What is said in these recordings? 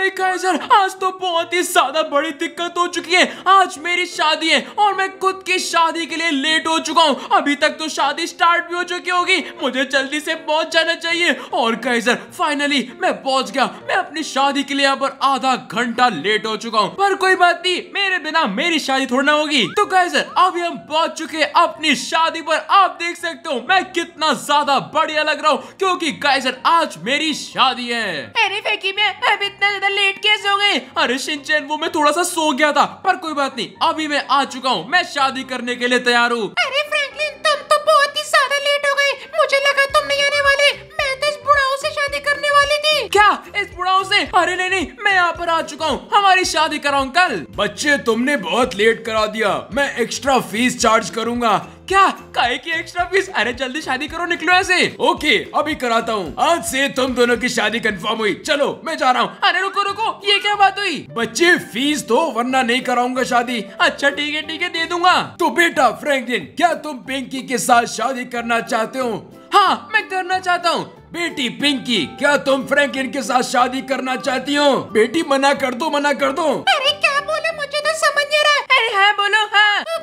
अरे कैसर आज तो बहुत ही ज्यादा बड़ी दिक्कत हो चुकी है आज मेरी शादी है और मैं खुद की शादी के लिए लेट हो चुका हूँ अभी तक तो शादी स्टार्ट भी हो चुकी होगी मुझे जल्दी से पहुंच जाना चाहिए और कैसर फाइनली मैं पहुंच गया मैं अपनी शादी के लिए यहाँ पर आधा घंटा लेट हो चुका हूँ पर कोई बात नहीं मेरे बिना मेरी शादी थोड़ी ना होगी तो कैसर अभी हम पहुंच चुके हैं अपनी शादी पर आप देख सकते हो मैं कितना ज्यादा बढ़िया लग रहा हूँ क्योंकि कैसर आज मेरी शादी है अभी इतना ज्यादा मैं लेट कैसे हो गई अरे सिंचन वो मैं थोड़ा सा सो गया था पर कोई बात नहीं अभी मैं आ चुका हूँ मैं शादी करने के लिए तैयार हूँ अरे फ्रैंकलिन तुम तो बहुत ही ज्यादा लेट हो गए मुझे लगा तुम नहीं आने वाले मैं तो इस बुढ़ाऊ से शादी करने वाली थी क्या इस बुढ़ाओ से अरे नहीं नहीं मैं यहाँ पर आ चुका हूँ हमारी शादी कराऊ कल बच्चे तुमने बहुत लेट करा दिया मैं एक्स्ट्रा फीस चार्ज करूंगा क्या काहे की एक्स्ट्रा फीस अरे जल्दी शादी करो निकलो ऐसे ओके अभी कराता हूँ आज से तुम दोनों की शादी कंफर्म हुई चलो मैं जा रहा हूँ अरे रुको रुको ये क्या बात हुई बच्चे फीस दो वरना नहीं कराऊंगा शादी अच्छा ठीक है ठीक है दे दूंगा तो बेटा फ्रैंकलिन क्या तुम पिंकी के साथ शादी करना चाहते हो हाँ मैं करना चाहता हूँ बेटी पिंकी क्या तुम फ्रैंकलिन के साथ शादी करना चाहती हो बेटी मना कर दो मना कर दो अरे क्या बोलो मुझे तो समझ नहीं रहा अरे हाँ बोलो हाँ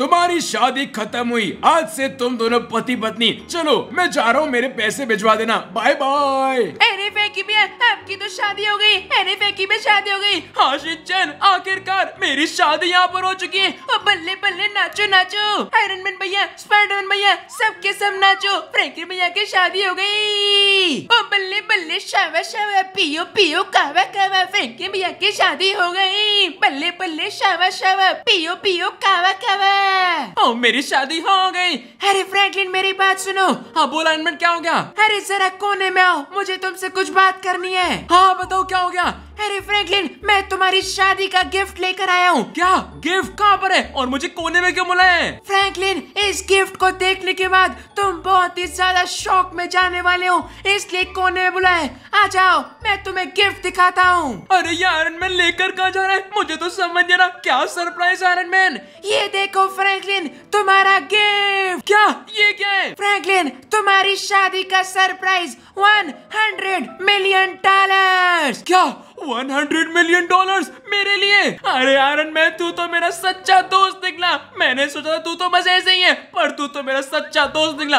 तुम्हारी शादी खत्म हुई आज से तुम दोनों पति पत्नी चलो मैं जा रहा हूँ मेरे पैसे भिजवा देना बाय बाय भैया आपकी तो शादी हो गई अरे फैकी में शादी हो गई हाशिद चंद आखिरकार मेरी शादी यहाँ पर हो चुकी है बल्ले बल्ले नाचो नाचो आयरन मैन भैया स्पाइडरमैन भैया सबके सब नाचो फ्रैंकी भैया की शादी हो गई और बल्ले बल्ले शावा शावा पियो पियो कावा कावा फ्रैंकी भैया की शादी हो गई बल्ले बल्ले शावा शावा पियो पियो कावा कावा ओ, मेरी शादी हो गई अरे फ्रैंकलिन मेरी बात सुनो हाँ बोला इनमें क्या हो गया अरे जरा कोने में आओ मुझे तुमसे कुछ बात करनी है हाँ बताओ क्या हो गया अरे फ्रैंकलिन मैं तुम्हारी शादी का गिफ्ट लेकर आया हूँ क्या गिफ्ट कहाँ पर है और मुझे कोने में क्यों बुलाया फ्रैंकलिन इस गिफ्ट को देखने के बाद तुम बहुत ही ज्यादा शौक में जाने वाले हो इसलिए कोने में बुलाए आ जाओ मैं तुम्हें गिफ्ट दिखाता हूँ अरे ये आयरन मैन लेकर कहा जा रहा है मुझे तो समझ नहीं रहा क्या सरप्राइज आयरन मैन ये देखो फ्रैंकलिन तुम्हारा गिफ्ट क्या ये क्या है फ्रैंकलिन तुम्हारी शादी का surprise one hundred million dollar क्या 100 मिलियन डॉलर्स मेरे लिए अरे आरन मैन तू तो मेरा सच्चा दोस्त निकला मैंने सोचा था तू तो बस ऐसे ही है पर तू तो मेरा सच्चा दोस्त निकला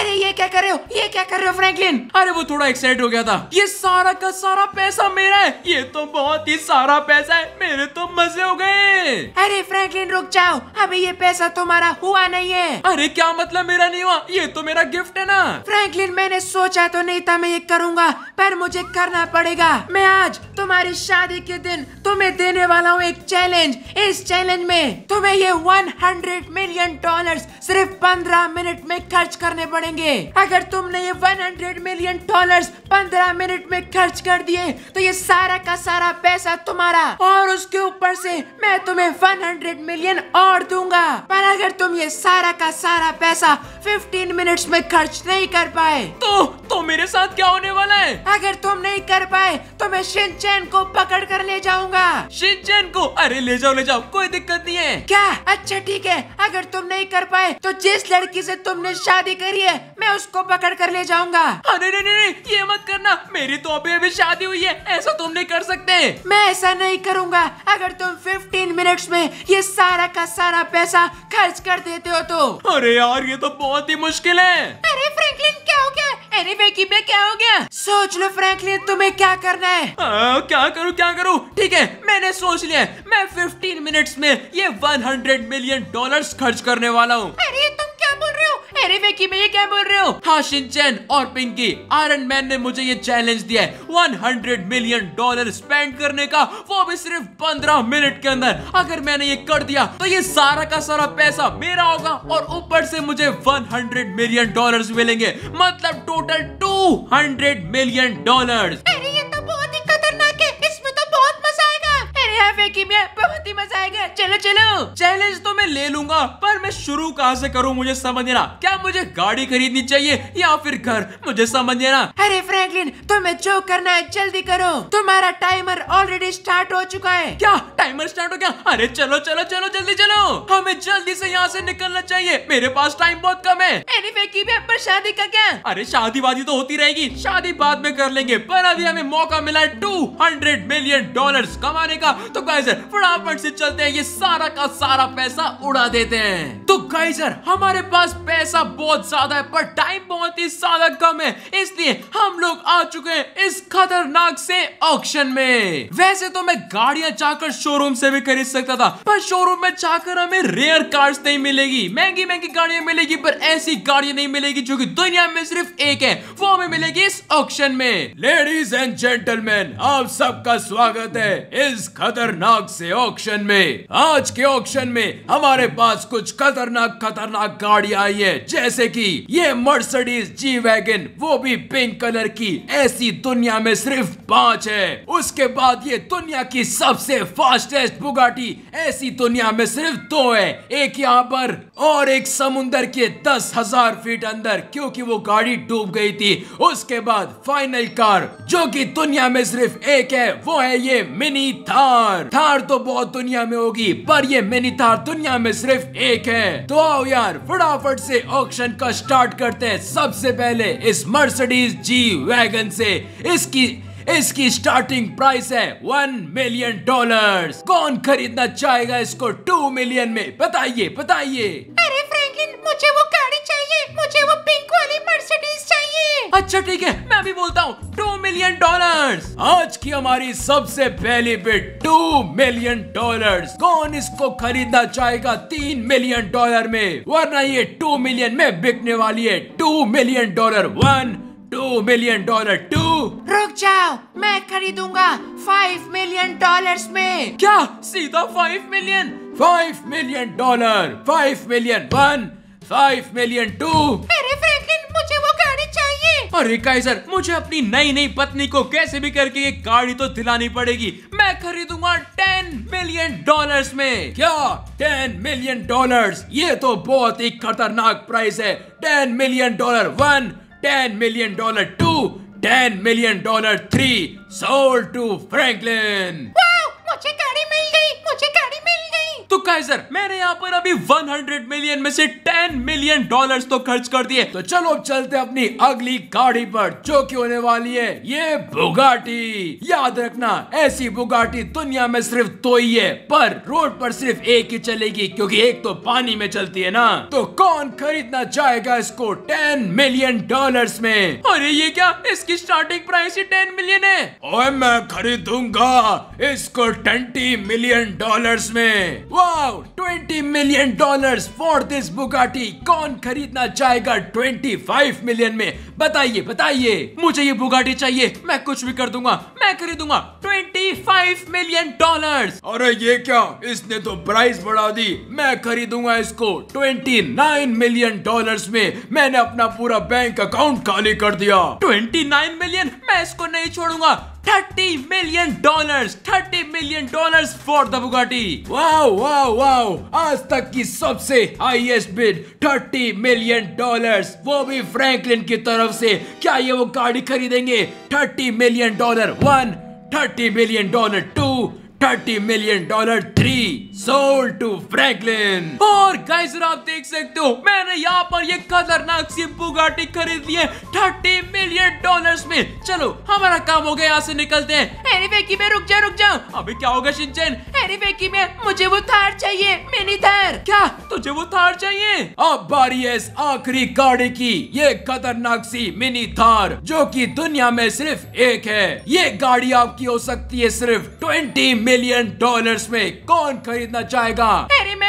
अरे ये क्या कर रहे हो ये क्या कर रहे हो फ्रैंकलिन अरे वो थोड़ा एक्साइट हो गया था ये सारा का सारा पैसा मेरा है ये तो बहुत ही सारा पैसा है मेरे तो मजे हो गए अरे फ्रैंकलिन रुक जाओ अभी ये पैसा तुम्हारा हुआ नहीं है अरे क्या मतलब मेरा नहीं हुआ ये तो मेरा गिफ्ट है ना फ्रैंकलिन मैंने सोचा तो नहीं था मैं ये करूँगा पर मुझे करना पड़ेगा मैं आज तुम्हारी शादी के दिन तुम्हें देने वाला हूँ एक चैलेंज इस चैलेंज में तुम्हें ये 100 मिलियन डॉलर सिर्फ 15 मिनट में खर्च करने पड़ेंगे अगर तुमने ये 100 मिलियन डॉलर 15 मिनट में खर्च कर दिए तो ये सारा का सारा पैसा तुम्हारा और उसके ऊपर से मैं तुम्हें 100 मिलियन और दूंगा पर अगर तुम ये सारा का सारा पैसा 15 मिनट्स में खर्च नहीं कर पाए तो तो मेरे साथ क्या होने वाला है अगर तुम नहीं कर पाए तो मैं मैं शिनचैन को पकड़ कर ले जाऊंगा शिनचैन को अरे ले जाओ ले जाओ कोई दिक्कत नहीं है क्या अच्छा ठीक है अगर तुम नहीं कर पाए तो जिस लड़की से तुमने शादी करी है मैं उसको पकड़ कर ले जाऊंगा अरे नहीं नहीं नहीं ये मत करना मेरी तो अभी अभी शादी हुई है ऐसा तुम नहीं कर सकते मैं ऐसा नहीं करूँगा अगर तुम फिफ्टीन मिनट्स में ये सारा का सारा पैसा खर्च कर देते हो तो अरे यार ये तो बहुत ही मुश्किल है अरे फ्रैंकलिन क्या हो गया एनीवे की मैं क्या हो गया सोच लो फ्रैंकलिन तुम्हें क्या करना है आ, क्या करूँ क्या करूँ ठीक है मैंने सोच लिया मैं 15 मिनट्स में ये 100 मिलियन डॉलर्स खर्च करने वाला हूँ अरे तो अरे विकी मैं ये क्या बोल रहे हो हाँ शिनचैन और पिंकी आयरन मैन ने मुझे ये चैलेंज दिया है 100 मिलियन डॉलर स्पेंड करने का वो भी सिर्फ 15 मिनट के अंदर अगर मैंने ये कर दिया तो ये सारा का सारा पैसा मेरा होगा और ऊपर से मुझे 100 मिलियन डॉलर्स मिलेंगे मतलब टोटल 200 मिलियन डॉलर्स अरे ये तो यहाँ में बहुत ही मजा आएगा चलो चलो चैलेंज तो मैं ले लूंगा पर मैं शुरू कहाँ से करूँ मुझे समझ नहीं क्या मुझे गाड़ी खरीदनी चाहिए या फिर घर मुझे समझ नहीं अरे फ्रैंकलिन तुम्हें जो करना है जल्दी करो तुम्हारा टाइमर ऑलरेडी स्टार्ट हो चुका है क्या टाइमर स्टार्ट हो गया अरे चलो चलो चलो जल्दी चलो हमें जल्दी से यहाँ से निकलना चाहिए मेरे पास टाइम बहुत कम है पर शादी का क्या अरे शादी वादी तो होती रहेगी शादी बाद में कर लेंगे पर अभी हमें मौका मिला है टू हंड्रेड मिलियन डॉलर कमाने का तो गाइजर फटाफट से चलते हैं ये सारा का सारा पैसा उड़ा देते हैं तो गाइजर हमारे पास पैसा बहुत ज्यादा है पर टाइम बहुत ही ज्यादा कम है इसलिए हम लोग आ चुके हैं इस खतरनाक से ऑप्शन में वैसे तो मैं गाड़ियां जाकर शोरूम से भी खरीद सकता था पर शोरूम में जाकर हमें रेयर कार्स नहीं मिलेगी महंगी महंगी गाड़ियां मिलेगी पर ऐसी गाड़ियां नहीं मिलेगी जो की दुनिया में सिर्फ एक है वो हमें मिलेगी इस ऑप्शन में लेडीज एंड जेंटलमैन आप सबका स्वागत है इस खत खतरनाक से ऑक्शन में आज के ऑक्शन में हमारे पास कुछ खतरनाक खतरनाक गाड़िया आई है जैसे कि ये मर्सडीज जी वैगन वो भी पिंक कलर की ऐसी दुनिया में सिर्फ पांच है उसके बाद ये दुनिया की सबसे फास्टेस्ट बुगाटी ऐसी दुनिया में सिर्फ दो है एक यहाँ पर और एक समुन्दर के दस हजार फीट अंदर क्योंकि वो गाड़ी डूब गई थी उसके बाद फाइनल कार जो कि दुनिया में सिर्फ एक है वो है ये मिनी था थार थार तो बहुत दुनिया में होगी पर ये मिनी थार दुनिया में सिर्फ एक है तो आओ यार फटाफट से ऑक्शन का स्टार्ट करते हैं सबसे पहले इस मर्सिडीज जी वैगन से इसकी इसकी स्टार्टिंग प्राइस है वन मिलियन डॉलर्स कौन खरीदना चाहेगा इसको टू मिलियन में बताइए बताइए अरे फ्रैंकलिन मुझे वो गाड़ी चाहिए मुझे वो पिंक अच्छा ठीक है मैं भी बोलता हूँ टू मिलियन डॉलर आज की हमारी सबसे पहली बिट टू मिलियन डॉलर कौन इसको खरीदना चाहेगा तीन मिलियन डॉलर में वरना ये टू मिलियन में बिकने वाली है two million dollar one two million dollar two रुक जाओ मैं खरीदूंगा फाइव मिलियन डॉलर में क्या सीधा five million five million dollar five million one five million two मेरे और रिकाई सर मुझे अपनी नई नई पत्नी को कैसे भी करके ये गाड़ी तो दिलानी पड़ेगी मैं खरीदूंगा टेन मिलियन डॉलर्स में क्या टेन मिलियन डॉलर्स ये तो बहुत ही खतरनाक प्राइस है ten million dollar one ten million dollar two ten million dollar three sold to Franklin मुझे गाड़ी मिल तो कैसर मैंने यहाँ पर अभी 100 मिलियन में से 10 मिलियन डॉलर्स तो खर्च कर दिए तो चलो अब चलते अपनी अगली गाड़ी पर जो की होने वाली है ये बुगाटी याद रखना ऐसी बुगाटी दुनिया में सिर्फ तो ही है पर रोड पर सिर्फ एक ही चलेगी क्योंकि एक तो पानी में चलती है ना तो कौन खरीदना चाहेगा इसको टेन मिलियन डॉलर में अरे ये क्या इसकी स्टार्टिंग प्राइस ही टेन मिलियन है और मैं खरीदूंगा इसको ट्वेंटी मिलियन डॉलर में wow 20 million dollars for this Bugatti कौन खरीदना चाहेगा 25 मिलियन में बताइए बताइए मुझे ये बुगाटी चाहिए मैं कुछ भी कर दूंगा मैं खरीदूंगा 25 मिलियन डॉलर्स अरे ये क्या इसने तो प्राइस बढ़ा दी मैं खरीदूंगा इसको 29 मिलियन डॉलर्स में मैंने अपना पूरा बैंक अकाउंट खाली कर दिया 29 मिलियन मैं इसको नहीं छोड़ूंगा thirty million dollar thirty million dollar for the Bugatti wow wow wow आज तक की सबसे highest bid thirty million dollar वो भी फ्रैंकलिन की तरफ से क्या ये वो गाड़ी खरीदेंगे thirty million dollar one thirty million dollar two thirty million dollar three sold to Franklin और गाइस आप देख सकते हो मैंने यहाँ पर ये खतरनाक सी बुगाटी खरीद ली है थर्टी मिलियन डॉलर्स में चलो हमारा काम हो गया यहाँ से निकलते हैं हैरी में रुक जा रुक जा अभी क्या होगा सिंचन हैरी में मुझे वो थार चाहिए मिनी थार क्या तुझे वो थार चाहिए अब बारी है आखिरी गाड़ी की ये खतरनाक सी मिनी थार जो कि दुनिया में सिर्फ एक है ये गाड़ी आपकी हो सकती है सिर्फ ट्वेंटी मिलियन डॉलर में कौन खरीदना चाहेगा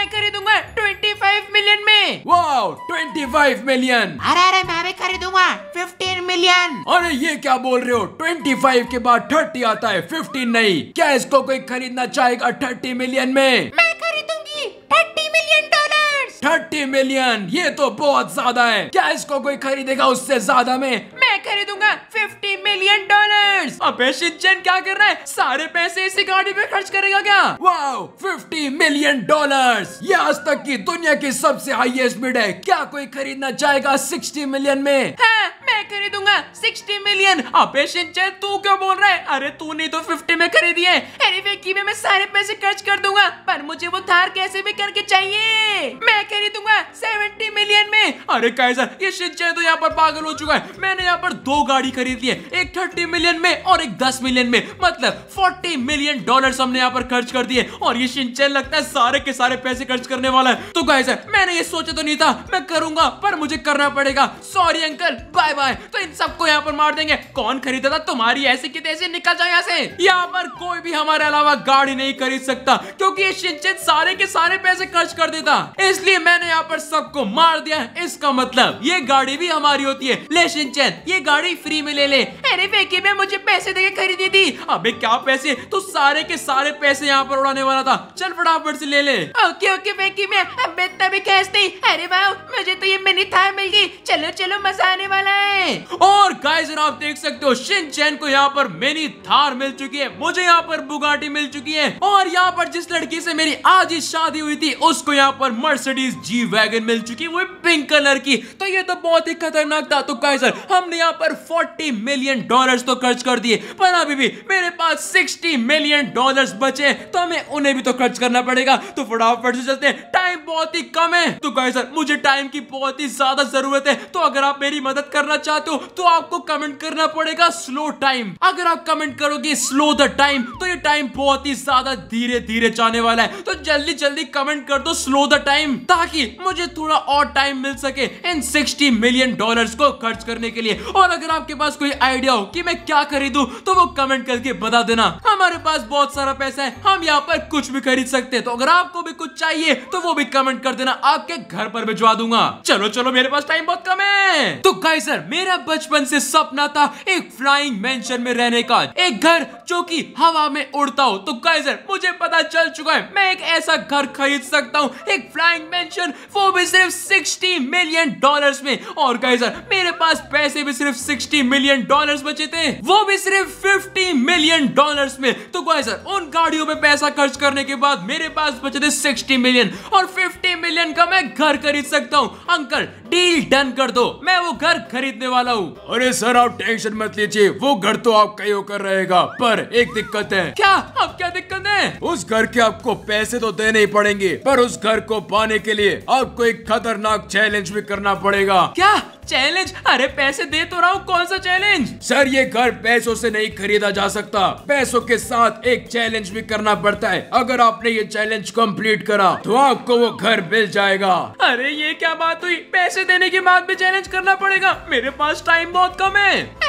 मैं खरीदूंगा ट्वेंटी फाइव मिलियन में वाओ ट्वेंटी फाइव मिलियन अरे अरे मैं भी खरीदूंगा फिफ्टीन मिलियन अरे ये क्या बोल रहे हो ट्वेंटी फाइव के बाद थर्टी आता है फिफ्टीन नहीं क्या इसको कोई खरीदना चाहेगा थर्टी मिलियन में मैं खरीदूंगी thirty million dollar thirty million ये तो बहुत ज्यादा है क्या इसको कोई खरीदेगा उससे ज्यादा में मैं खरीदूंगा फिफ्टी मिलियन डॉलर्स अबे शिनचैन क्या कर रहा है सारे पैसे इसी गाड़ी पे खर्च करेगा क्या वाओ 50 मिलियन डॉलर्स ये आज तक की दुनिया की सबसे हाईएस्ट बिड है क्या कोई खरीदना चाहेगा 60 मिलियन में है हाँ, मैं खरीदूंगा सिक्सटी मिलियन अबे शिनचैन तू क्यों बोल रहा है अरे तू नहीं तो फिफ्टी में खरीदी है अरे की में मैं सारे पैसे खर्च कर दूंगा पर मुझे वो थार कैसे भी करके चाहिए मैं खरीदूंगा सेवेंटी मिलियन में अरे कैसा ये शिनचैन तो यहाँ पर पागल हो चुका है मैंने यहाँ पर दो गाड़ी खरीदी है एक थर्टी मिलियन में और एक दस मिलियन में मतलब फोर्टी मिलियन डॉलर हमने यहाँ पर खर्च कर दिए और ये शिनचैन लगता है सारे के सारे पैसे खर्च करने वाला है तो कैसा मैंने ये सोचा तो नहीं था मैं करूंगा पर मुझे करना पड़ेगा सॉरी अंकल बाय बाय है तो इन सबको यहाँ पर मार देंगे कौन खरीदा था तुम्हारी ऐसे की तैसे निकल जाओ यहाँ यहाँ पर कोई भी हमारे अलावा गाड़ी नहीं खरीद सकता क्योंकि ये सारे के सारे पैसे खर्च कर देता इसलिए मैंने यहाँ पर सबको मार दिया इसका मतलब ये गाड़ी भी हमारी होती है ले सिंचन ये गाड़ी फ्री में ले ले अरे फेंकी मैं मुझे पैसे देके खरीदी थी अबे क्या पैसे तो सारे के सारे पैसे यहाँ पर उड़ाने वाला था चल फटाफट से ले ले ओके ओके फेंकी मैं अब इतना भी कैश अरे भाई मुझे तो ये मिनी थार मिल गई चलो चलो मजा आने वाला है हैं और गाइस आप देख सकते हो चैन को यहाँ पर मेरी थार मिल चुकी है मुझे यहाँ पर बुगाटी मिल चुकी है और यहाँ पर जिस लड़की से मेरी आज ही शादी हुई थी उसको यहाँ पर मर्सिडीज जी वैगन मिल चुकी है वो पिंक कलर की तो ये तो बहुत ही खतरनाक था तो गाइसर हमने यहाँ पर 40 मिलियन डॉलर्स तो खर्च कर दिए पर अभी भी मेरे पास सिक्सटी मिलियन डॉलर बचे तो हमें उन्हें भी तो खर्च करना पड़ेगा तो फटाफट से चलते टाइम बहुत ही कम है तो सर मुझे टाइम की बहुत ही ज्यादा जरूरत है तो अगर आप मेरी मदद करना चाहते हो तो आपको कमेंट करना पड़ेगा स्लो टाइम अगर आप कमेंट करोगे स्लो द टाइम तो ये टाइम बहुत ही ज्यादा धीरे धीरे जाने वाला है तो जल्दी जल्दी कमेंट कर दो स्लो द टाइम ताकि मुझे थोड़ा और टाइम मिल सके इन सिक्सटी मिलियन डॉलर को खर्च करने के लिए और अगर आपके पास कोई आइडिया हो कि मैं क्या खरीदू तो वो कमेंट करके बता देना हमारे पास बहुत सारा पैसा है हम यहाँ पर कुछ भी खरीद सकते हैं तो अगर आपको भी कुछ चाहिए तो वो भी कमेंट कर देना आपके घर पर भिजवा दूंगा चलो चलो मेरे पास टाइम बहुत कम है तो गाय सर मेरा बचपन से सपना था एक फ्लाइंग मेंशन में रहने का एक घर जो कि हवा में उड़ता हो तो कैसर मुझे पता चल चुका है मैं एक ऐसा घर खरीद सकता हूँ एक फ्लाइंग मेंशन वो भी सिर्फ 60 मिलियन डॉलर्स में और कैसर मेरे पास पैसे भी सिर्फ 60 मिलियन डॉलर्स बचे थे वो भी सिर्फ 50 मिलियन डॉलर्स में तो कैसर उन गाड़ियों में पैसा खर्च करने के बाद मेरे पास बचे थे सिक्सटी मिलियन और फिफ्टी मिलियन का मैं घर खरीद सकता हूँ अंकल डील डन कर दो मैं वो घर खरीदने वाला हूँ अरे सर आप टेंशन मत लीजिए वो घर तो आपका ही होकर रहेगा पर एक दिक्कत है क्या अब क्या दिक्कत है उस घर के आपको पैसे तो देने ही पड़ेंगे पर उस घर को पाने के लिए आपको एक खतरनाक चैलेंज भी करना पड़ेगा क्या चैलेंज अरे पैसे दे तो रहा हूँ कौन सा चैलेंज सर ये घर पैसों से नहीं खरीदा जा सकता पैसों के साथ एक चैलेंज भी करना पड़ता है अगर आपने ये चैलेंज कंप्लीट करा तो आपको वो घर मिल जाएगा अरे ये क्या बात हुई पैसे देने के बाद भी चैलेंज करना पड़ेगा मेरे पास टाइम बहुत कम है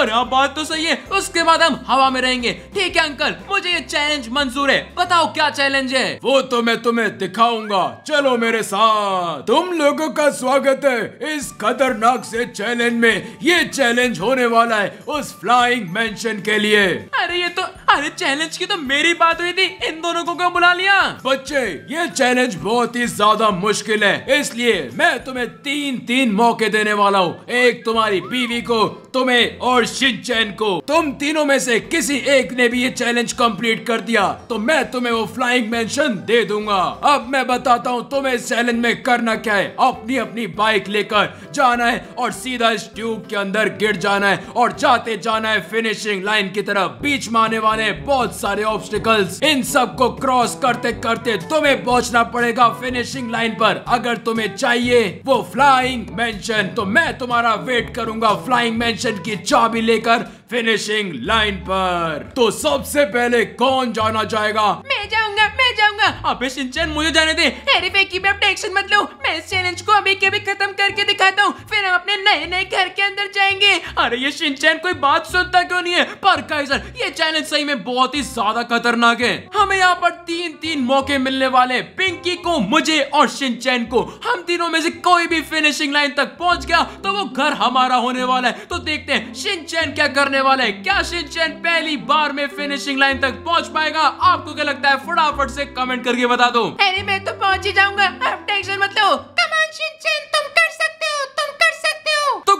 अरे आप बात तो सही है उसके बाद हम हवा में रहेंगे ठीक है अंकल मुझे ये चैलेंज मंजूर है बताओ क्या चैलेंज है वो तो मैं तुम्हें दिखाऊंगा चलो मेरे साथ तुम लोगों का स्वागत है इस खतरनाक से चैलेंज में ये चैलेंज होने वाला है उस फ्लाइंग मेंशन के लिए अरे ये तो अरे चैलेंज की तो मेरी बात हुई थी इन दोनों को क्यों बुला लिया बच्चे ये चैलेंज बहुत ही ज्यादा मुश्किल है इसलिए मैं तुम्हें तीन तीन मौके देने वाला हूँ एक तुम्हारी बीवी को तुम्हें और और चैन को तुम तीनों में से किसी एक ने भी ये चैलेंज कंप्लीट कर दिया तो मैं तुम्हें वो फ्लाइंग मेंशन दे दूंगा अब मैं बताता हूँ तुम्हें इस चैलेंज में करना क्या है अपनी अपनी बाइक लेकर जाना है और सीधा इस ट्यूब के अंदर गिर जाना है और जाते जाना है फिनिशिंग लाइन की तरफ बीच में आने वाले बहुत सारे ऑब्स्टिकल इन सब को क्रॉस करते करते तुम्हें पहुंचना पड़ेगा फिनिशिंग लाइन पर अगर तुम्हें चाहिए वो फ्लाइंग मैं तो मैं तुम्हारा वेट करूंगा फ्लाइंग मेंशन की चाबी चाबी लेकर फिनिशिंग लाइन पर तो सबसे पहले कौन जाना चाहेगा मैं जाऊंगा मैं जाऊंगा अबे शिनचैन मुझे जाने दे अरे फेकी मैं टेंशन मत लो मैं इस चैलेंज को अभी के भी खत्म करके दिखाता हूँ फिर हम अपने नए नए घर के अंदर जाएंगे अरे ये शिनचैन कोई बात सुनता क्यों नहीं है पर काइजर ये चैलेंज सही में बहुत ही ज्यादा खतरनाक है हमें यहाँ पर तीन तीन मौके मिलने वाले पिंकी को मुझे और शिनचैन को हम तीनों में से कोई भी फिनिशिंग लाइन तक पहुँच गया तो वो घर हमारा होने वाला है तो देखते हैं शिनचैन क्या करने वाले क्या शिनचैन पहली बार में फिनिशिंग लाइन तक पहुंच पाएगा आपको क्या लगता है फटाफट से कमेंट करके बता दो अरे मैं तो पहुंच ही जाऊंगा आप टेंशन मत लो कमान शिनचैन तुम कर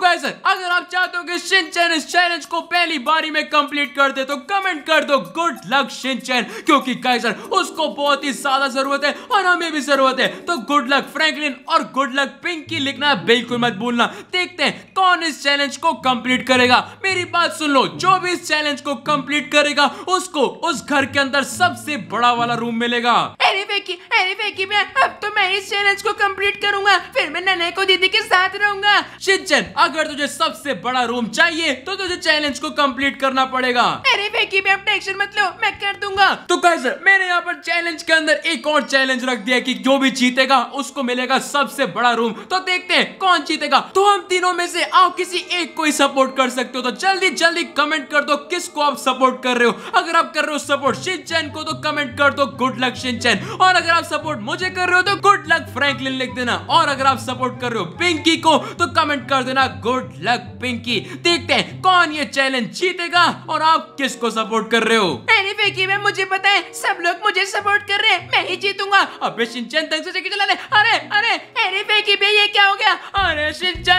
वैसे अगर आप चाहते हो कि शिनचैन इस चैलेंज को पहली बारी में कंप्लीट कर दे तो कमेंट कर दो गुड लक शिनचैन क्योंकि गाइजर उसको बहुत ही ज्यादा जरूरत है और हमें भी जरूरत है तो गुड लक फ्रैंकलिन और गुड लक पिंकी लिखना बिल्कुल मत भूलना देखते हैं कौन इस चैलेंज को कंप्लीट करेगा मेरी बात सुन लो जो भी इस चैलेंज को कंप्लीट करेगा उसको उस घर के अंदर सबसे बड़ा वाला रूम मिलेगा अरे फेकी अरे फेकी मैं अब तो मैं इस चैलेंज को कंप्लीट करूंगा फिर मैं नन्हे को दीदी के साथ रहूंगा शिनचैन अगर अगर तुझे सबसे बड़ा रूम चाहिए तो तुझे चैलेंज को कंप्लीट करना पड़ेगा अरे एक ही में अपना एक्शन मत लो मैं कर दूंगा तो गाइस मैंने यहाँ पर चैलेंज के अंदर एक और चैलेंज रख दिया कि जो भी जीतेगा उसको मिलेगा सबसे बड़ा रूम तो देखते हैं कौन जीतेगा तो हम तीनों में से आप किसी एक को ही सपोर्ट कर सकते हो तो जल्दी जल्दी कमेंट कर दो किसको आप सपोर्ट कर रहे हो अगर आप कर रहे हो सपोर्ट शिन को तो कमेंट कर दो गुड लक शिन और अगर आप सपोर्ट मुझे कर रहे हो तो गुड लक फ्रेंकलिन लिख देना और अगर आप सपोर्ट कर रहे हो पिंकी को तो कमेंट कर देना गुड लक पिंकी देखते हैं कौन ये चैलेंज जीतेगा और आप किसको सपोर्ट कर रहे हो मैंने फेंकी में मुझे पता है सब लोग मुझे सपोर्ट कर रहे हैं मैं ही जीतूंगा अबे सिंचन तंग से चला ले अरे अरे अरे फेंकी में ये क्या हो गया अरे सिंचन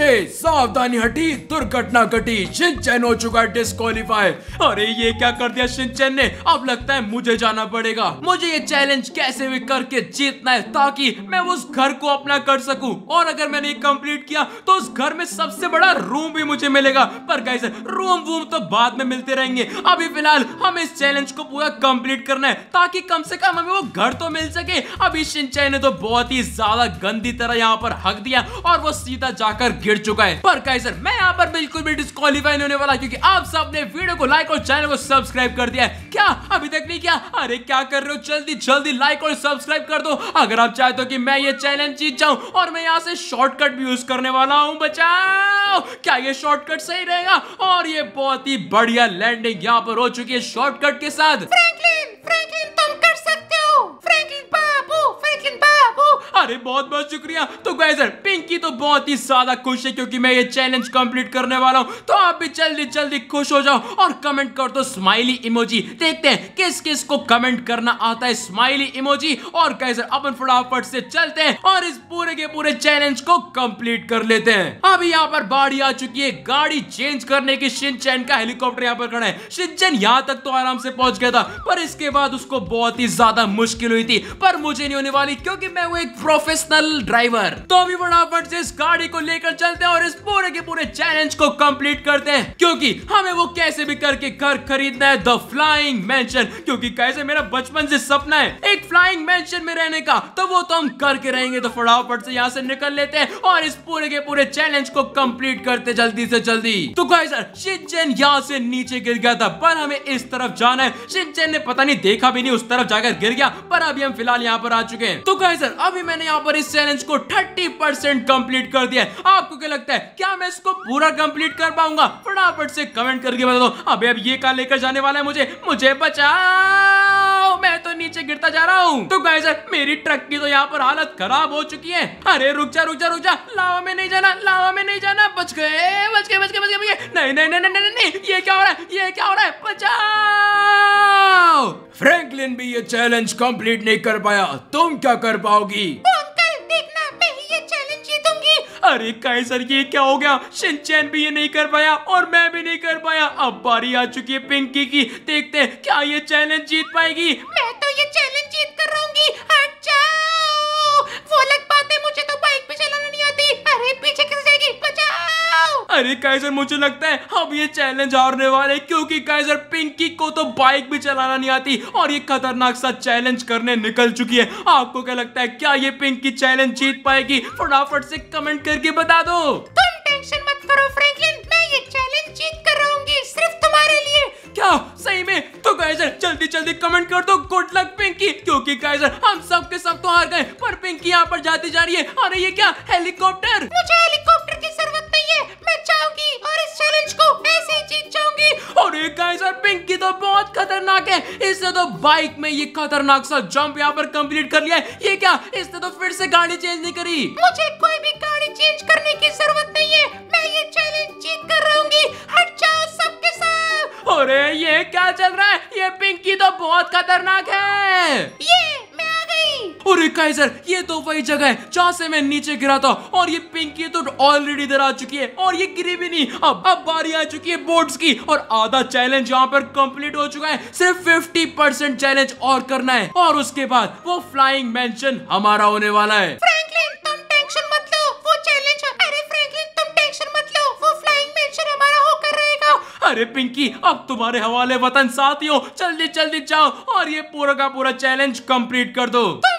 बच्चे सावधानी हटी दुर्घटना घटी सिंचन हो चुका डिस्कालीफाई अरे ये क्या कर दिया सिंचन ने अब लगता है मुझे जाना पड़ेगा मुझे ये चैलेंज कैसे भी करके जीतना है ताकि मैं उस घर को अपना कर सकूं और अगर मैंने कंप्लीट किया तो उस घर में सबसे बड़ा रूम भी मुझे मिलेगा पर गाइस रूम वूम तो बाद में मिलते रहेंगे अभी फिलहाल हमें इस चैलेंज को पूरा कंप्लीट करना है ताकि कम से कम हमें वो घर तो मिल सके अभी सिंचन ने तो बहुत ही ज्यादा गंदी तरह यहाँ पर हक दिया और वो सीधा जाकर गिर चुका है पर कैसर मैं यहाँ पर बिल्कुल भी डिस्कालीफाई होने वाला क्योंकि आप सबने वीडियो को लाइक और चैनल को सब्सक्राइब कर दिया है क्या अभी तक नहीं किया अरे क्या कर रहे हो जल्दी जल्दी लाइक और सब्सक्राइब कर दो अगर आप चाहते हो कि मैं ये चैलेंज जीत जाऊँ और मैं यहाँ से शॉर्टकट भी यूज करने वाला हूँ बचाओ क्या ये शॉर्टकट सही रहेगा और ये बहुत ही बढ़िया लैंडिंग यहाँ पर हो चुकी है शॉर्टकट के साथ फ्रैंकलिन फ्रैंकलिन अरे बहुत बहुत शुक्रिया तो गैजर पिंकी तो बहुत ही ज्यादा खुश है क्योंकि मैं ये चैलेंज कंप्लीट करने वाला हूँ तो आप भी जल्दी जल्दी खुश हो जाओ और कमेंट कर दो स्माइली इमोजी देखते हैं किस किस को कमेंट करना आता है स्माइली इमोजी और गैजर अपन फटाफट से चलते हैं और इस पूरे के पूरे चैलेंज को कम्प्लीट कर लेते हैं अभी यहाँ पर बाढ़ी आ चुकी है गाड़ी चेंज करने की शिनचैन का हेलीकॉप्टर यहाँ पर खड़ा है शिनचैन यहाँ तक तो आराम से पहुंच गया था पर इसके बाद उसको बहुत ही ज्यादा मुश्किल हुई थी पर मुझे नहीं होने वाली क्योंकि मैं वो एक प्रो प्रोफेशनल ड्राइवर तो अभी फटाफट से इस गाड़ी को लेकर चलते हैं और इस पूरे के पूरे चैलेंज को कंप्लीट करते हैं क्योंकि हमें वो कैसे भी करके घर कर खरीदना है द फ्लाइंग मैं क्योंकि कैसे मेरा बचपन से सपना है एक फ्लाइंग मैं रहने का तो वो तो हम करके रहेंगे तो फटाफट से यहाँ से निकल लेते हैं और इस पूरे के पूरे चैलेंज को कम्प्लीट करते जल्दी ऐसी जल्दी तो सर शिनचैन यहाँ से नीचे गिर गया था पर हमें इस तरफ जाना है शिनचैन ने पता नहीं देखा भी नहीं उस तरफ जाकर गिर गया पर अभी हम फिलहाल यहाँ पर आ चुके हैं तो सर अभी मैंने यहाँ पर इस चैलेंज को 30% कंप्लीट कर दिया है आपको क्या लगता है क्या मैं इसको पूरा कंप्लीट कर पाऊंगा फटाफट से कमेंट करके बता दो अब अब ये कहा लेकर जाने वाला है मुझे मुझे बचाओ मैं तो नीचे गिरता जा रहा हूँ तो गाइस मेरी ट्रक की तो यहाँ पर हालत खराब हो चुकी है अरे रुक जा रुक जा रुक जा लावा में नहीं जाना लावा में नहीं जाना बच गए बच गए बच गए बच गए नहीं नहीं नहीं नहीं नहीं ये क्या हो रहा है ये क्या हो रहा है बचा जैकलिन भी ये चैलेंज कंप्लीट नहीं कर पाया तुम क्या कर पाओगी अरे कैसर ये क्या हो गया शिनचैन भी ये नहीं कर पाया और मैं भी नहीं कर पाया अब बारी आ चुकी है पिंकी की देखते हैं क्या ये चैलेंज जीत पाएगी मैं तो ये चैलेंज जीत कर रहूंगी हट जाओ वो अलग बात है मुझे तो बाइक पे चलाना नहीं आती अरे पीछे के अरे काइजर मुझे लगता है अब ये चैलेंज हारने वाले क्योंकि काइजर पिंकी को तो बाइक भी चलाना नहीं आती और ये खतरनाक सा चैलेंज करने निकल चुकी है आपको क्या लगता है क्या ये पिंकी चैलेंज जीत पाएगी फटाफट से कमेंट करके बता दो तुम टेंशन मत करो फ्रैंकलिन मैं ये चैलेंज जीत कर रहूंगी सिर्फ तुम्हारे लिए क्या सही में तो गाइजर जल्दी जल्दी कमेंट कर दो गुड लक पिंकी क्योंकि गाइजर हम सब के सब तो हार गए पर पिंकी यहाँ पर जाती जा रही है अरे ये क्या हेलीकॉप्टर मुझे हेलीकॉप्टर और इस चैलेंज को ऐसे ही जीत जाऊंगी और ये गाइस और पिंकी तो बहुत खतरनाक है इसने तो बाइक में ये खतरनाक सा जंप यहाँ पर कंप्लीट कर लिया है ये क्या इसने तो फिर से गाड़ी चेंज नहीं करी मुझे कोई भी गाड़ी चेंज करने की जरूरत नहीं है मैं ये चैलेंज जीत कर रहूंगी हट जाओ सबके साथ अरे ये क्या चल रहा है ये पिंकी तो बहुत खतरनाक है ये मैं आ गई अरे कैसर ये तो वही जगह है जहाँ से मैं नीचे गिरा था और ये पिंकी तो ऑलरेडी इधर आ चुकी है और ये गिरी भी नहीं अब अब बारी आ चुकी है बोर्ड्स की और आधा चैलेंज यहाँ पर कंप्लीट हो चुका है सिर्फ 50 परसेंट चैलेंज और करना है और उसके बाद वो फ्लाइंग मैं हमारा होने वाला है अरे पिंकी अब तुम्हारे हवाले वतन साथियों जल्दी जल्दी जाओ और ये पूरा का पूरा चैलेंज कंप्लीट कर दो तुम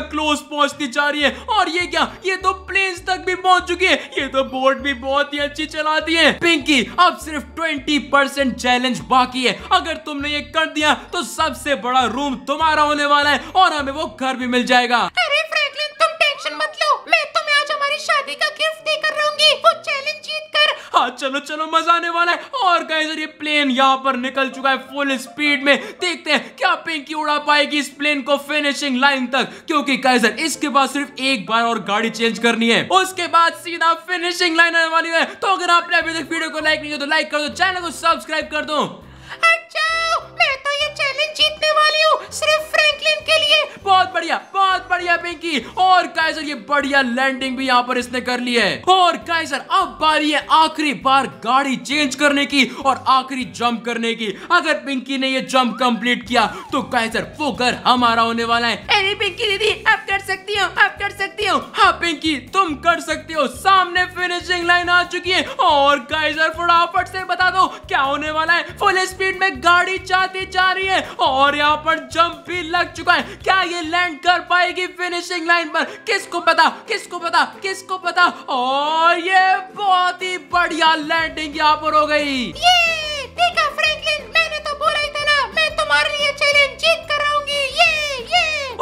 ज्यादा क्लोज पहुंचती जा रही है और ये क्या ये तो प्लेन तक भी पहुंच चुकी है ये तो बोट भी बहुत ही अच्छी चलाती है पिंकी अब सिर्फ ट्वेंटी परसेंट चैलेंज बाकी है अगर तुमने ये कर दिया तो सबसे बड़ा रूम तुम्हारा होने वाला है और हमें वो घर भी मिल जाएगा अरे फ्रैंकलिन तुम टेंशन मत लो मैं तुम्हें आज हमारी शादी का गिफ्ट देकर रहूंगी हाँ चलो चलो मजा आने वाला है और गाइस ये प्लेन यहाँ पर निकल चुका है फुल स्पीड में देखते हैं क्या पिंकी उड़ा पाएगी इस प्लेन को फिनिशिंग लाइन तक क्योंकि गाइजर इसके बाद सिर्फ एक बार और गाड़ी चेंज करनी है उसके बाद सीधा फिनिशिंग लाइन आने वाली है तो अगर आपने अभी तक वीडियो को लाइक नहीं किया तो लाइक कर दो चैनल को सब्सक्राइब कर दो अच्छा जीतने वाली हूँ सिर्फ फ्रैंकलिन के लिए बहुत बढ़िया बहुत बढ़िया पिंकी और काइजर ये बढ़िया लैंडिंग भी यहाँ पर इसने कर ली है और काइजर अब बारी है आखिरी बार गाड़ी चेंज करने की और आखिरी जंप करने की अगर पिंकी ने ये जंप कंप्लीट किया तो काइजर वो घर हमारा होने वाला है अरे पिंकी दीदी अब कर सकती हो अब कर सकती हो हाँ पिंकी तुम कर सकती हो सामने फिनिशिंग लाइन आ चुकी है और काइजर फटाफट से बता दो क्या होने वाला है फुल स्पीड में गाड़ी चाहती जा रही है और यहाँ पर जंप भी लग चुका है क्या ये लैंड कर पाएगी फिनिशिंग लाइन पर किसको पता किसको पता किसको पता और ये बहुत ही बढ़िया लैंडिंग यहाँ पर हो गई ये देखा फ्रैंकलिन मैंने तो बोला ही था ना मैं तुम्हारे लिए चैलेंज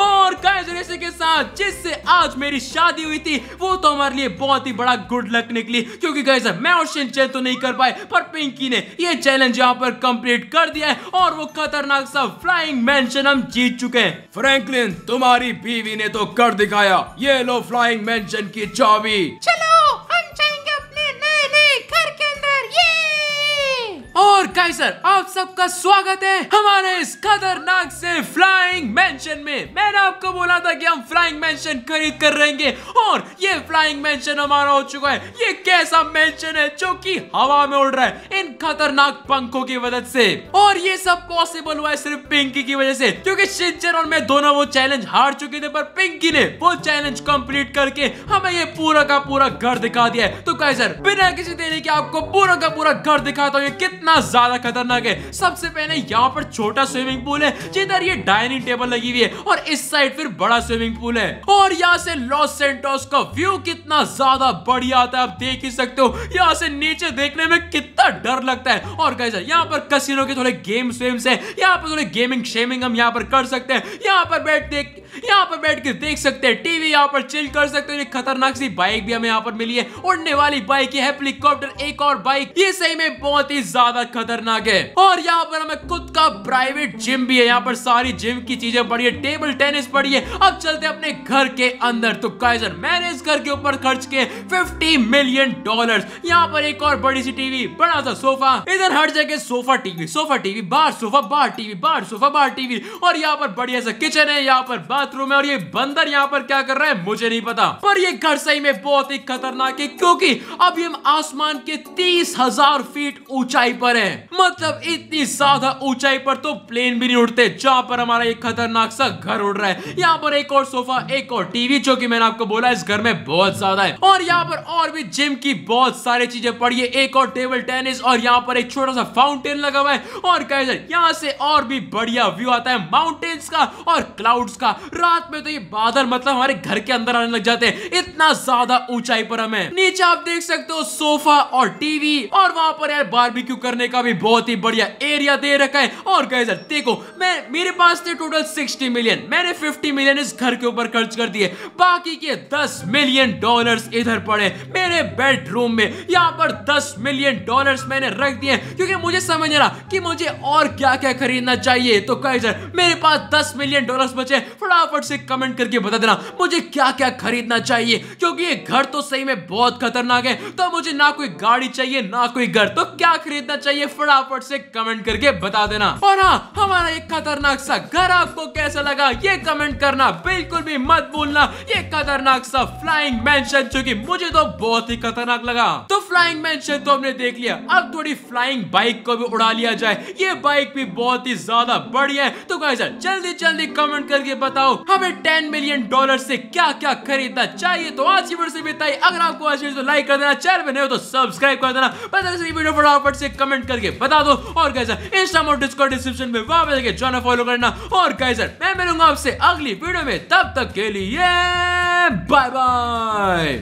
और कैजुलेशन के साथ जिससे आज मेरी शादी हुई थी वो तो हमारे लिए बहुत ही बड़ा गुड लक निकली क्योंकि गैस मैं और शिनचैन तो नहीं कर पाए पर पिंकी ने ये चैलेंज यहाँ पर कंप्लीट कर दिया है और वो खतरनाक सा फ्लाइंग मैं हम जीत चुके हैं फ्रैंकलिन तुम्हारी बीवी ने तो कर दिखाया ये लो फ्लाइंग मैं की चाबी चलो गाइसर आप सबका स्वागत है हमारे इस खतरनाक से फ्लाइंग मेंशन में मैंने आपको बोला था कि हम फ्लाइंग मेंशन खरीद कर रहेंगे और ये फ्लाइंग मेंशन हमारा हो चुका है ये कैसा मेंशन है जो कि हवा में उड़ रहा है इन खतरनाक पंखों की मदद से और ये सब पॉसिबल हुआ है सिर्फ पिंकी की वजह से क्योंकि शिंचन और मैं दोनों वो चैलेंज हार चुके थे पर पिंकी ने वो चैलेंज कम्प्लीट करके हमें ये पूरा का पूरा घर दिखा दिया है तो गाइसर बिना किसी देने के आपको पूरा का पूरा घर दिखाता हूँ ये कितना ज्यादा ज्यादा खतरनाक है सबसे पहले यहाँ पर छोटा स्विमिंग पूल है जिधर ये डाइनिंग टेबल लगी हुई है और इस साइड फिर बड़ा स्विमिंग पूल है और यहाँ से लॉस सेंटोस का व्यू कितना ज्यादा बढ़िया आता है आप देख ही सकते हो यहाँ से नीचे देखने में कितना डर लगता है और कैसे यहाँ पर कसिनो के थोड़े गेम स्विम्स है यहाँ पर थोड़े गेमिंग शेमिंग हम यहाँ पर कर सकते हैं यहाँ पर बैठ देख यहाँ पर बैठ के देख सकते हैं टीवी यहाँ पर चिल कर सकते हैं खतरनाक सी बाइक भी हमें यहाँ पर मिली है उड़ने वाली बाइक है हेलीकॉप्टर एक और बाइक ये सही में बहुत ही ज्यादा खतरनाक है और यहाँ पर हमें खुद का प्राइवेट जिम भी है यहाँ पर सारी जिम की चीजें पड़ी है टेबल टेनिस पड़ी है अब चलते अपने घर के अंदर तो काइजर मैंने इस घर के ऊपर खर्च किए फिफ्टी मिलियन डॉलर यहाँ पर एक और बड़ी सी टीवी बड़ा सा सोफा इधर हर जगह sofa TV sofa TV bar sofa bar TV bar sofa bar TV और यहाँ पर बढ़िया सा किचन है यहाँ पर बाथरूम बाथरूम है और ये बंदर यहाँ पर क्या कर रहा है मुझे नहीं पता पर ये घर सही में बहुत ही खतरनाक है क्योंकि अभी हम आसमान के तीस हजार फीट ऊंचाई पर हैं मतलब इतनी ज्यादा ऊंचाई पर तो प्लेन भी नहीं उड़ते जहाँ पर हमारा एक खतरनाक सा घर उड़ रहा है यहाँ पर एक और सोफा एक और टीवी जो की मैंने आपको बोला इस घर में बहुत ज्यादा है और यहाँ पर और भी जिम की बहुत सारी चीजें पड़ी है एक और टेबल टेनिस और यहाँ पर एक छोटा सा फाउंटेन लगा हुआ है और कैसे यहाँ से और भी बढ़िया व्यू आता है माउंटेन्स का और क्लाउड्स का रात में तो ये बादल मतलब हमारे घर के अंदर आने लग जाते हैं इतना ज्यादा ऊंचाई पर हमें नीचे आप देख सकते हो सोफा और टीवी और वहां पर यार बारबेक्यू करने का भी बहुत ही बढ़िया एरिया दे रखा है और गए सर देखो मैं मेरे पास थे टोटल सिक्सटी मिलियन मैंने फिफ्टी मिलियन इस घर के ऊपर खर्च कर दिए बाकी के दस मिलियन डॉलर इधर पड़े मेरे बेडरूम में यहाँ पर दस मिलियन डॉलर मैंने रख दिए क्योंकि मुझे समझ रहा कि मुझे और क्या क्या खरीदना चाहिए तो कहे सर मेरे पास दस मिलियन डॉलर बचे फटाफट फटाफट से कमेंट करके बता देना मुझे क्या क्या खरीदना चाहिए क्योंकि ये घर तो सही में बहुत खतरनाक है तो मुझे ना कोई गाड़ी चाहिए ना कोई घर तो क्या खरीदना चाहिए फटाफट से कमेंट करके बता देना और हाँ हमारा एक खतरनाक सा घर आपको कैसा लगा ये कमेंट करना बिल्कुल भी मत भूलना ये खतरनाक सा फ्लाइंग मैं जो कि मुझे तो बहुत ही खतरनाक लगा तो फ्लाइंग मैं तो हमने देख लिया अब थोड़ी फ्लाइंग बाइक को भी उड़ा लिया जाए ये बाइक भी बहुत ही ज्यादा बढ़िया है तो कैसा जल्दी जल्दी कमेंट करके बताओ हमें टेन मिलियन डॉलर से क्या क्या खरीदना चाहिए तो आज की वीडियो से बिताई अगर आपको आज वीडियो तो लाइक कर देना चैनल में नहीं तो सब्सक्राइब कर देना पता वीडियो फटाफट से कमेंट करके बता दो और कैसा इंस्टाम और डिस्कॉर्ड डिस्क्रिप्शन में वहां पर जाना फॉलो करना और कैसा मैं मिलूंगा आपसे अगली वीडियो में तब तक के लिए बाय बाय